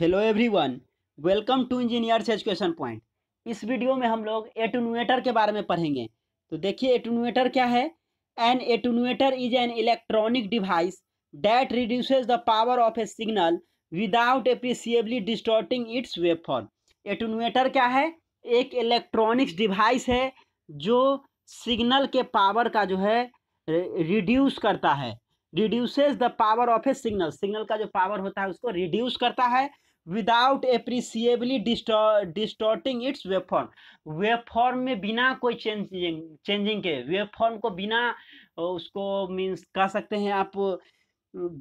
hello everyone welcome to engineers education point इस video में हम लोग एटोनुएटर के बारे में पढ़ेंगे तो देखिए एटोनुएटर क्या है an attenuator is an electronic device that reduces the power of a signal without appreciably distorting its waveform attenuator क्या है एक इलेक्ट्रॉनिक्स डिवाइस है जो सिग्नल के पावर का जो है रिड्यूस करता है reduces the power of a signal signal का जो पावर होता है उसको रिड्यूस करता है without appreciably distorting its waveform waveform में बिना कोई चेंजिंग चेंजिंग के वेब फॉर्म को बिना उसको मीन्स कह सकते हैं आप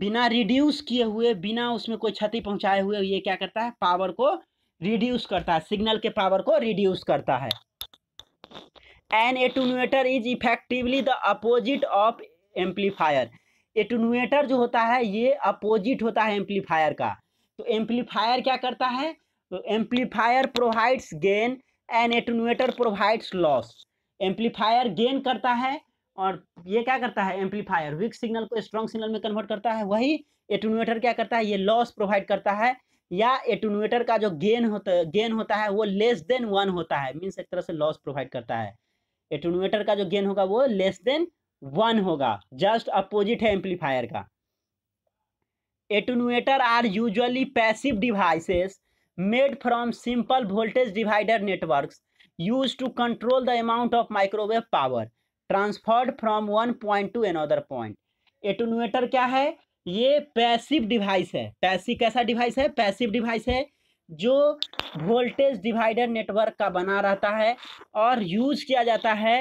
बिना रिड्यूस किए हुए बिना उसमें कोई क्षति पहुंचाए हुए ये क्या करता है पावर को रिड्यूस करता है सिग्नल के पावर को रिड्यूस करता है an attenuator is effectively the opposite of amplifier attenuator जो होता है ये अपोजिट होता है एम्पलीफायर का तो एम्पलीफायर क्या करता है तो amplifier provides gain and attenuator provides loss amplifier gain करता है और ये क्या करता है एम्पलीफायर वीक सिग्नल को स्ट्रॉन्ग सिग्नल में कन्वर्ट करता है वही एटोनुएटर क्या करता है ये लॉस प्रोवाइड करता है या एटोनुएटर का जो गेन होता गेन होता है वो लेस देन वन होता है मीन्स एक तरह से लॉस प्रोवाइड करता है एटोनुएटर का जो गेन होगा वो लेस देन वन होगा जस्ट अपोजिट है एम्पलीफायर का attenuator are usually passive devices made from simple voltage divider network use to control the amount of microwave power transferred from one point to another point attenuator क्या है ये passive device है passive कैसा device है passive device है जो voltage divider network का बना रहता है और यूज किया जाता है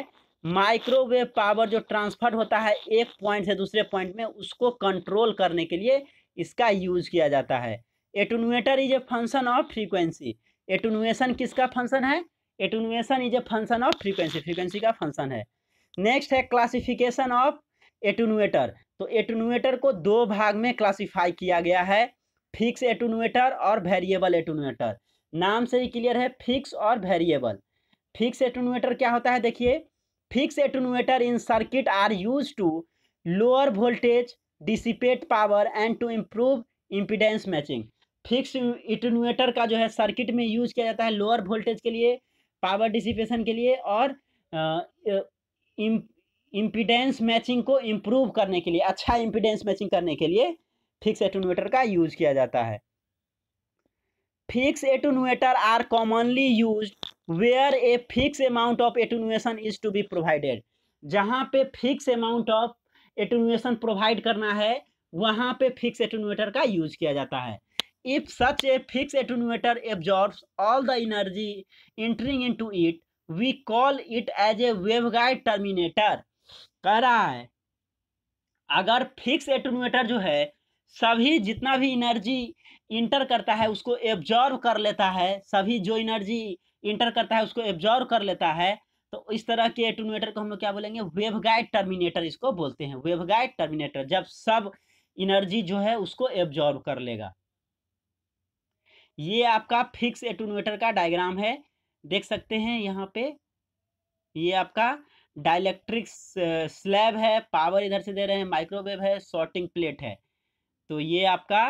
माइक्रोवेव पावर जो ट्रांसफर होता है एक पॉइंट से दूसरे पॉइंट में उसको कंट्रोल करने के लिए इसका यूज किया जाता है attenuator is a function of frequency attenuation किसका फंक्शन है attenuation is a function of frequency frequency का फंक्शन है नेक्स्ट है क्लासिफिकेशन ऑफ एटोनुएटर तो एटोनुएटर को दो भाग में क्लासीफाई किया गया है फिक्स एटोनुएटर और वेरिएबल एटोनुएटर नाम से ही क्लियर है फिक्स और वेरिएबल फिक्स एटोनुएटर क्या होता है देखिए fix attenuator in circuit are use to lower voltage dissipate power and to improve impedance matching fix attenuator का जो है सर्किट में यूज किया जाता है लोअर वोल्टेज के लिए पावर डिसिपेशन के लिए और इम्पिडेंस मैचिंग को इम्प्रूव करने के लिए अच्छा इम्पिडेंस मैचिंग करने के लिए फिक्स एटोनुएटर का यूज किया जाता है fix attenuator are commonly use where a fix amount of attenuation is to be provided जहाँ पे fix amount of attenuation provide करना है वहाँ पे फिक्स एटोनुएटर का यूज किया जाता है if such a fix attenuator absorb all the energy entering to it we call it as a waveguide terminator कह रहा है अगर फिक्स एटोनुएटर जो है सभी जितना भी एनर्जी इंटर करता है उसको एब्जॉर्व कर लेता है सभी जो एनर्जी इंटर करता है उसको एब्जॉर्व कर लेता है तो इस तरह के एटोनेटर को हम लोग क्या बोलेंगे वेवगाइड टर्मिनेटर इसको बोलते हैं वेवगाइड टर्मिनेटर जब सब इनर्जी जो है उसको एब्जॉर्ब कर लेगा ये आपका फिक्स एटोनेटर का डायग्राम है देख सकते हैं यहाँ पे ये आपका डायलैक्ट्रिक स्लैब है पावर इधर से दे रहे हैं माइक्रोवेव है शॉर्टिंग प्लेट है तो ये आपका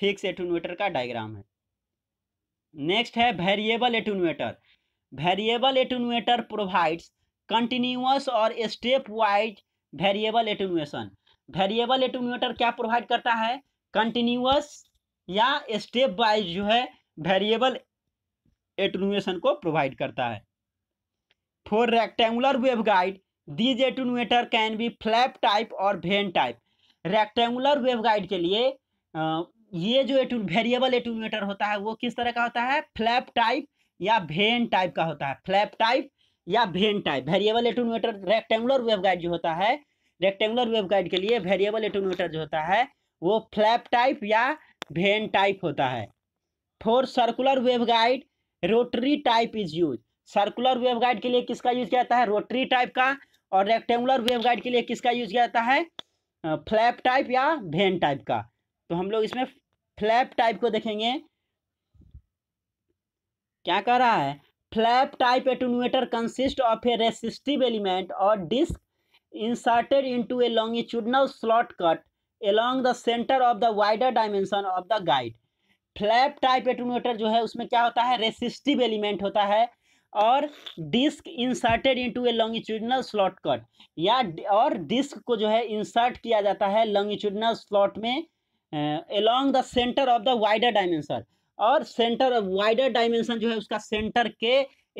फिक्स एटोनेटर का डायग्राम है नेक्स्ट है variable attenuator variable attenuator provides continuous और step wise variable attenuation variable attenuator क्या प्रोवाइड करता है कंटिन्यूस या स्टेप वाइज जो है वेरिएबल एटेनुएशन को प्रोवाइड करता है for rectangular wave guide these attenuator can be flap type और vane type rectangular wave guide के लिए ये जो वेरिएबल एटोनुएटर होता है वो किस तरह का होता है फ्लैप टाइप या भेन टाइप का होता है फ्लैप टाइप या vane type variable attenuator rectangular waveguide जो होता है रेक्टेंगुलर वेवगाइड के लिए वेरिएबल एटोनोमीटर जो होता है वो फ्लैप टाइप या भेन टाइप होता है for circular waveguide rotary type is use circular waveguide के लिए किसका यूज किया जाता है रोटरी टाइप का और रेक्टेंगुलर वेवगाइड के लिए किसका यूज किया जाता है फ्लैप टाइप या भेन टाइप का तो हम लोग इसमें फ्लैप टाइप को देखेंगे क्या कह रहा है flap type attenuator consist of a resistive element और disc inserted into a longitudinal slot cut along the centre of the wider dimension of the guide flap type attenuator जो है उसमें क्या होता है रेसिस्टिव एलिमेंट होता है और disc inserted into a longitudinal slot cut या और डिस्क को जो है इंसर्ट किया जाता है लॉन्गिट्यूडनल स्लॉट में along the centre of the wider dimension और सेंटर वाइडर डायमेंशन जो है उसका सेंटर के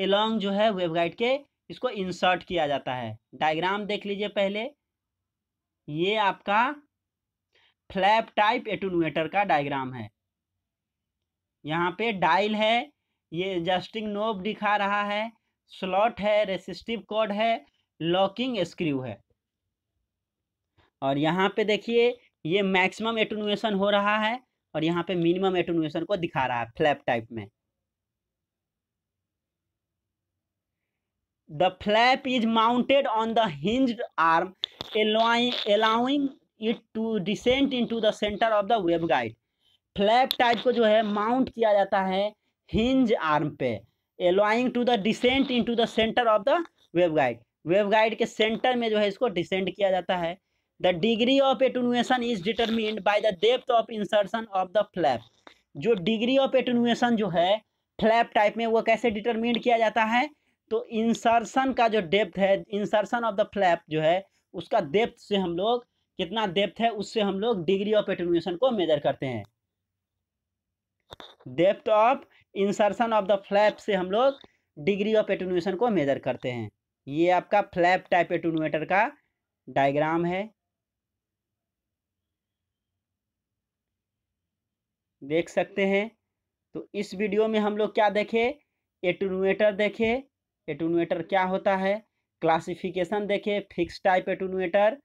एलोंग जो है वेबगाइड के इसको इंसर्ट किया जाता है डायग्राम देख लीजिए पहले ये आपका फ्लैप टाइप एटोनुएटर का डायग्राम है यहाँ पे डायल है ये एडजस्टिंग नोब दिखा रहा है स्लॉट है रेसिस्टिव कोड है लॉकिंग स्क्रू है और यहाँ पे देखिए ये मैक्सिमम एटोनुएशन हो रहा है और यहाँ पे मिनिमम एटोनुएशन को दिखा रहा है फ्लैप टाइप में the flap is mounted on the hinge arm allowing it to descent into the centre of the waveguide flap type को जो है माउंट किया जाता है हिंज आर्म पे allowing to the descent into the centre of the waveguide waveguide के centre में जो है इसको डिसेंट किया जाता है the degree of attenuation is determined by the depth of insertion of the flap जो डिग्री ऑफ एटोनुएशन जो है फ्लैप टाइप में वो कैसे डिटरमिंड किया जाता है तो इंसर्शन का जो डेप्थ है इंसर्शन ऑफ द फ्लैप जो है उसका डेप्थ से हम लोग कितना डेप्थ है उससे हम लोग डिग्री ऑफ एटोनुएशन को मेजर करते हैं depth of insertion of the flap से हम लोग डिग्री ऑफ एटोनुएशन को मेजर करते हैं ये आपका फ्लैप टाइप एटोनुएटर का डायग्राम है देख सकते हैं तो इस वीडियो में हम लोग क्या देखे एटोनुएटर देखे एटोनुएटर क्या होता है क्लासिफिकेशन देखे फिक्स टाइप एटोनुएटर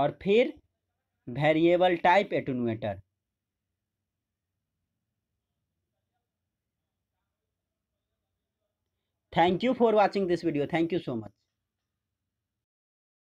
और फिर variable type attenuator thank you for watching this video thank you so much